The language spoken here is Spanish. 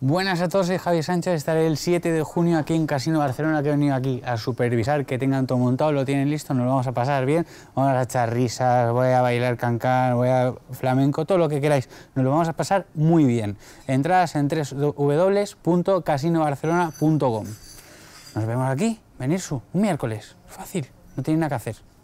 Buenas a todos, soy Javi Sánchez, estaré el 7 de junio aquí en Casino Barcelona, que he venido aquí a supervisar que tengan todo montado, lo tienen listo, nos lo vamos a pasar bien, vamos a echar risas, voy a bailar cancán, voy a flamenco, todo lo que queráis, nos lo vamos a pasar muy bien. Entradas en www.casinobarcelona.com. Nos vemos aquí, venir su, un miércoles, fácil, no tiene nada que hacer.